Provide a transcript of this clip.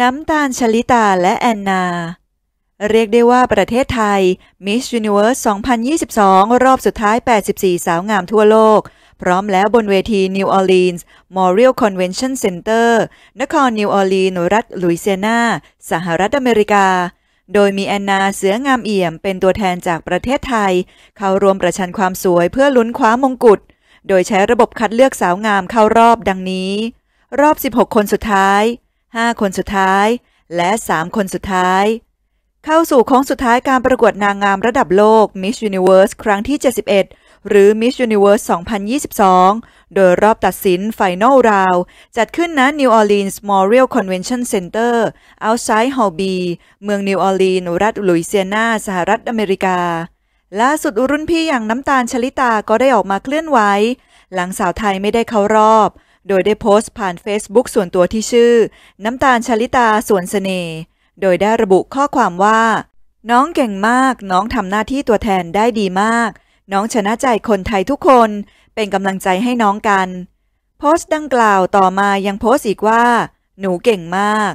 น้ำตาล ชลิตาและแอนนา เรียกได้ว่าประเทศไทย Miss Universe 2022 รอบสุดท้าย 84 สาวงามทั่วโลก พร้อมแล้วบนเวทีนิวออร์ลีนส์มอริเอลคอนเวนชั่นเซ็นเตอร์นครนิวออร์ลีนรัฐลุยเซียนาสหรัฐอเมริกา โดยมีแอนนาเสืองามเอี่ยมเป็นตัวแทนจากประเทศไทย เข้ารวมประชันความสวยเพื่อลุ้นคว้ามงกุฎโดยใช้ระบบคัดเลือกสาวงามเข้ารอบดังนี้ รอบ 16 คนสุดท้ายห้าคนสุดท้าย และสามคนสุดท้าย เข้าสู่ของสุดท้ายการประกวดนางงามระดับโลก Miss Universe ครั้งที่ 71 หรือ Miss Universe 2022 โดยรอบตัดสินไฟนอลราวจัดขึ้นณ New Orleans Memorial Convention Center outside Hall B เมืองนิวออร์ลีนรัฐลุยเซียนา สหรัฐอเมริกาล่าสุดรุ่นพี่อย่างน้ำตาลชลิตาก็ได้ออกมาเคลื่อนไหวหลังสาวไทยไม่ได้เข้ารอบโดยได้โพสต์ผ่าน Facebook ส่วนตัวที่ชื่อ น้ำตาลชลิตาสวนสเสน่ห์ โดยได้ระบุข้อความว่า น้องเก่งมากน้องทำหน้าที่ตัวแทนได้ดีมาก น้องชนะใจคนไทยทุกคนเป็นกำลังใจให้น้องกัน โพสต์ดังกล่าวต่อมายังโพสต์อีกว่า หนูเก่งมาก